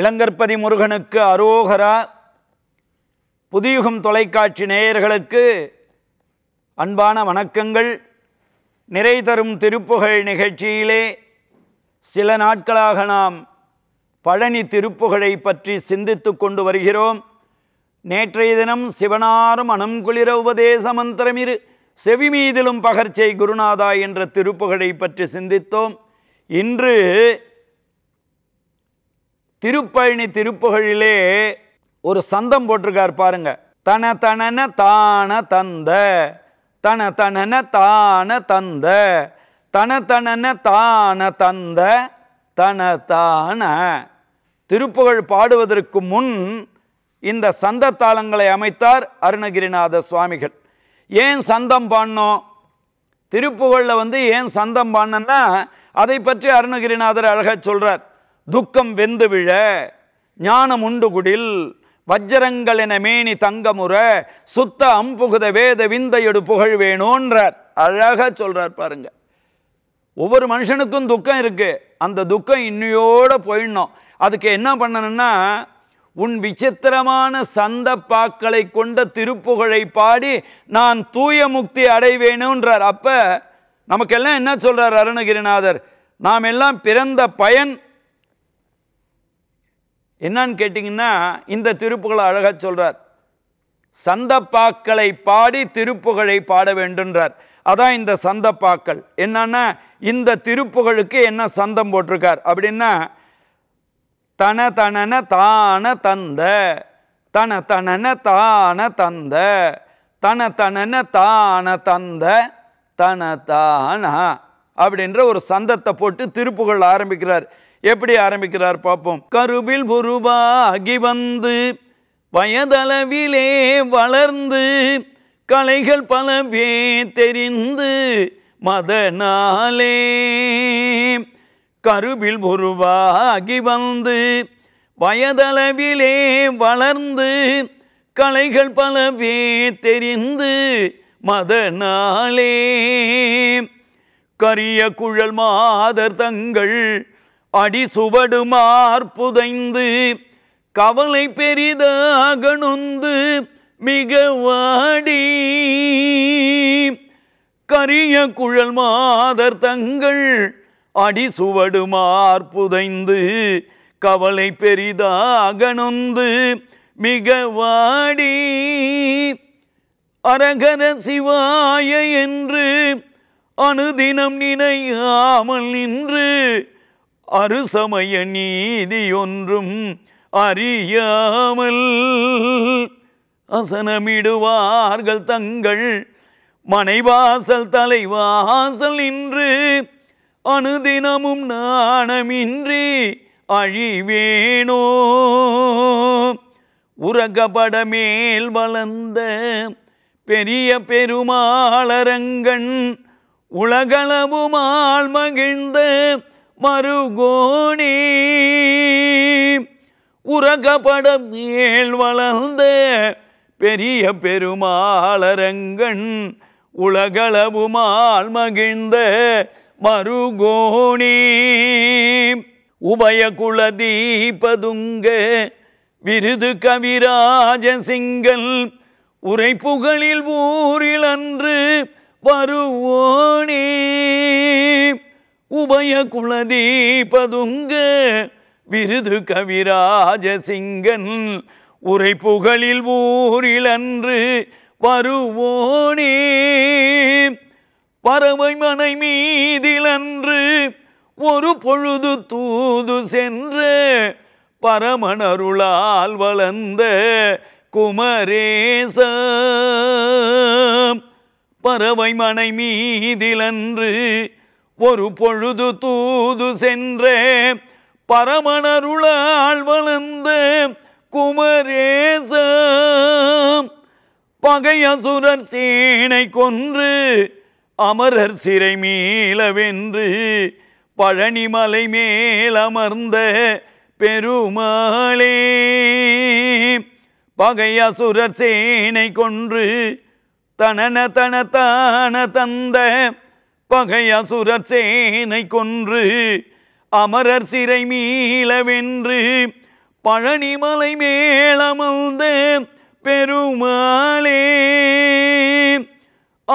இளங்கற்பதி முருகனுக்கு அரோகரா புதியுகம் தொலைக்காட்சி நேயர்களுக்கு அன்பான வணக்கங்கள் நிறை தரும் திருப்புகழ் நிகழ்ச்சியிலே சில நாட்களாக நாம் பழனி திருப்புகழை பற்றி சிந்தித்து கொண்டு வருகிறோம் நேற்றைய தினம் சிவனாரும் அனம்குளிர உபதேச மந்திரமிரு செவிமீதிலும் பகர்ச்சை குருநாதா என்ற திருப்புகழை பற்றி சிந்தித்தோம் இன்று திருப்பழனி திருப்புகழிலே ஒரு சந்தம் போட்டிருக்கார் பாருங்க தன தனன தான தந்த தன தனன தான தந்த தன தனன தான தந்த தன தான திருப்புகழ் பாடுவதற்கு முன் இந்த சந்த தாளங்களை அமைத்தார் அருணகிரிநாத சுவாமிகள் ஏன் சந்தம் பாடணும் திருப்புகழில் வந்து ஏன் சந்தம் பாடணுன்னா அதை பற்றி அருணகிரிநாதர் அழகாக சொல்கிறார் துக்கம் வெந்து விழ ஞானம் உண்டு குடில் வஜ்ரங்கள் என மேனி தங்கமுற சுத்த அம்புகுத வேத விந்தையொடு புகழ் வேணும்ன்றார் அழகாக சொல்கிறார் பாருங்க ஒவ்வொரு மனுஷனுக்கும் துக்கம் இருக்குது அந்த துக்கம் இன்னையோடு போயிடணும் அதுக்கு என்ன பண்ணணும்னா உன் விசித்திரமான சந்த பாக்களை கொண்ட திருப்புகழை பாடி நான் தூய முக்தி அடைவேணுன்றார் அப்போ நமக்கெல்லாம் என்ன சொல்கிறார் அருணகிரிநாதர் நாம் எல்லாம் பிறந்த பயன் என்னன்னு கேட்டிங்கன்னா இந்த திருப்புகளை அழகாக சொல்கிறார் சந்தப்பாக்களை பாடி திருப்புகழை பாட வேண்டுன்றார் அதான் இந்த சந்தப்பாக்கள் என்னன்னா இந்த திருப்புகளுக்கு என்ன சந்தம் போட்டிருக்கார் அப்படின்னா தன தனன தான தந்த தன தனன தான தந்த தன தனன தான தந்த தன தானா அப்படின்ற ஒரு சந்தத்தை போட்டு திருப்புகள் ஆரம்பிக்கிறார் எப்படி ஆரம்பிக்கிறார் பார்ப்போம் கருவில் உருவாகி வந்து வயதளவிலே வளர்ந்து கலைகள் பலவே தெரிந்து மதனாலே கருவில் உருவாகி வந்து வயதளவிலே வளர்ந்து கலைகள் பலவே தெரிந்து மதனாலே கரிய குழல் மாதர் தங்கள் அடி சுவடுமார் புதைந்து கவலை பெரிதாக நொந்து மிக வாடி கரிய குழல் மாதர் தங்கள் அடி சுவடுமார் புதைந்து கவலை பெரிதாக நொந்து மிக வாடி அரகர சிவாய என்று அனுதினம் நினையாமல் நின்று அருசமய நீதியொன்றும் அறியாமல் அசனமிடுவார்கள் தங்கள் மனைவாசல் தலைவாசல் இன்று அணுதினமும் நாணமின்றி அழிவேணோ உறகபட மேல் வளர்ந்த பெரிய பெருமாளரங்கன் உலகளவுமால் மகிழ்ந்த மறுகோணி உறகபட மேல் வளர்ந்த பெரிய பெருமாளரங்கன் உலகளவுமால் மகிழ்ந்த மறுகோணி உபயகுல தீபதுங்க விருது கவிராஜ சிங்கல் புகழில் ஊரில் அன்று வருவோனே உபய குலதீபதுங்க விருது சிங்கன் உரை புகழில் அன்று வருவோனே பறவை மனை மீதிலன்று ஒரு பொழுது தூது சென்று பரமணருளால் வளர்ந்த குமரேச பறவை மனை மீதிலன்று ஒரு பொழுது தூது சென்றே பரமணருளால் வளர்ந்த குமரேச பகையசுரர் சேனை கொன்று அமரர் சிறை மீளவென்று பழனிமலை மேல் அமர்ந்த பெருமாளே பகையசுரர் சேனை கொன்று தனன தன தான தந்த பகை அசுரர் சேனை கொன்று அமரர் சிறை மீளவென்று பழனிமலை மேலமர்ந்த பெருமாளே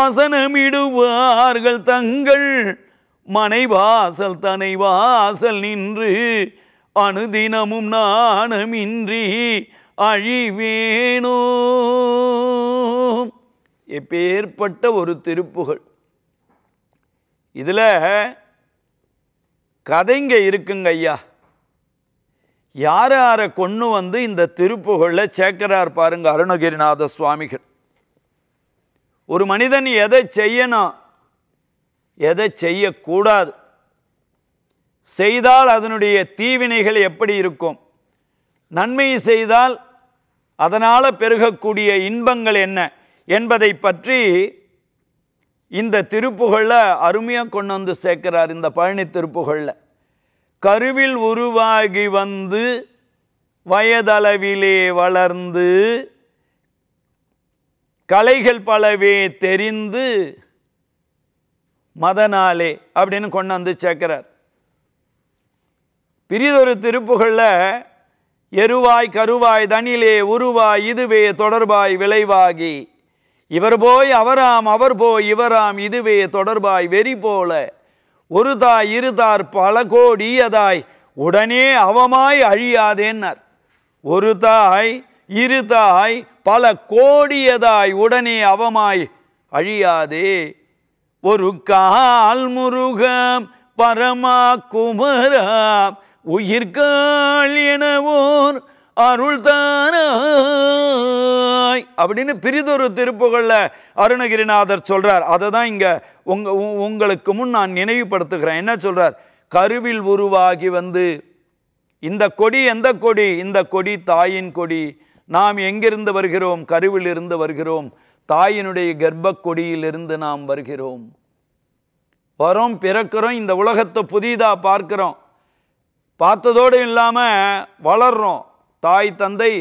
அசனமிடுவார்கள் தங்கள் மனைவாசல் தனைவாசல் நின்று அணுதினமும் நாணமின்றி அழிவேனோ எப்பேற்பட்ட ஒரு திருப்புகழ் இதில் கதைங்க இருக்குங்க ஐயா யார் யாரை கொண்டு வந்து இந்த திருப்புகழில் சேர்க்கிறார் பாருங்க அருணகிரிநாத சுவாமிகள் ஒரு மனிதன் எதை செய்யணும் எதை செய்யக்கூடாது செய்தால் அதனுடைய தீவினைகள் எப்படி இருக்கும் நன்மை செய்தால் அதனால் பெருகக்கூடிய இன்பங்கள் என்ன என்பதை பற்றி இந்த திருப்புகழில் அருமையாக கொண்டு வந்து சேர்க்கிறார் இந்த பழனி திருப்புகழில் கருவில் உருவாகி வந்து வயதளவிலே வளர்ந்து கலைகள் பலவே தெரிந்து மதனாலே அப்படின்னு கொண்டு வந்து சேர்க்கிறார் பிரிதொரு திருப்புகளில் எருவாய் கருவாய் தனிலே உருவாய் இதுவே தொடர்பாய் விளைவாகி இவர் போய் அவராம் அவர் போய் இவராம் இதுவே தொடர்பாய் வெறி போல ஒரு தாய் இருதார் பல கோடியதாய் உடனே அவமாய் அழியாதேன்னார் ஒரு தாய் இரு தாய் பல கோடியதாய் உடனே அவமாய் அழியாதே ஒரு கால் முருகம் பரமா குமராம் உயிர்கால் எனவோர் அருள்தான அப்படின்னு பிரிதொரு திருப்புகளில் அருணகிரிநாதர் சொல்கிறார் அதை தான் இங்கே உங்க உங்களுக்கு முன் நான் நினைவுபடுத்துகிறேன் என்ன சொல்கிறார் கருவில் உருவாகி வந்து இந்த கொடி எந்த கொடி இந்த கொடி தாயின் கொடி நாம் எங்கிருந்து வருகிறோம் கருவில் இருந்து வருகிறோம் தாயினுடைய கர்ப்ப கொடியிலிருந்து நாம் வருகிறோம் வரோம் பிறக்கிறோம் இந்த உலகத்தை புதிதாக பார்க்குறோம் பார்த்ததோடு இல்லாமல் வளர்கிறோம் தாய் தந்தை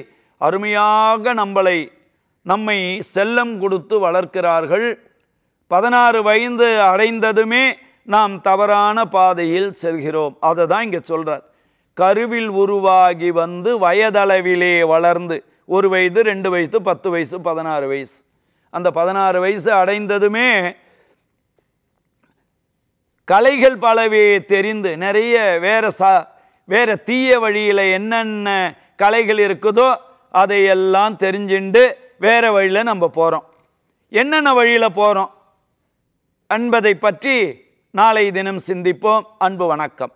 அருமையாக நம்மளை நம்மை செல்லம் கொடுத்து வளர்க்கிறார்கள் பதினாறு வயது அடைந்ததுமே நாம் தவறான பாதையில் செல்கிறோம் அதை தான் இங்கே சொல்கிறார் கருவில் உருவாகி வந்து வயதளவிலே வளர்ந்து ஒரு வயது ரெண்டு வயது பத்து வயசு பதினாறு வயசு அந்த பதினாறு வயசு அடைந்ததுமே கலைகள் பலவே தெரிந்து நிறைய வேறு சா வேறு தீய வழியில் என்னென்ன கலைகள் இருக்குதோ அதையெல்லாம் தெரிஞ்சுண்டு வேறு வழியில் நம்ம போகிறோம் என்னென்ன வழியில் போகிறோம் என்பதை பற்றி நாளை தினம் சிந்திப்போம் அன்பு வணக்கம்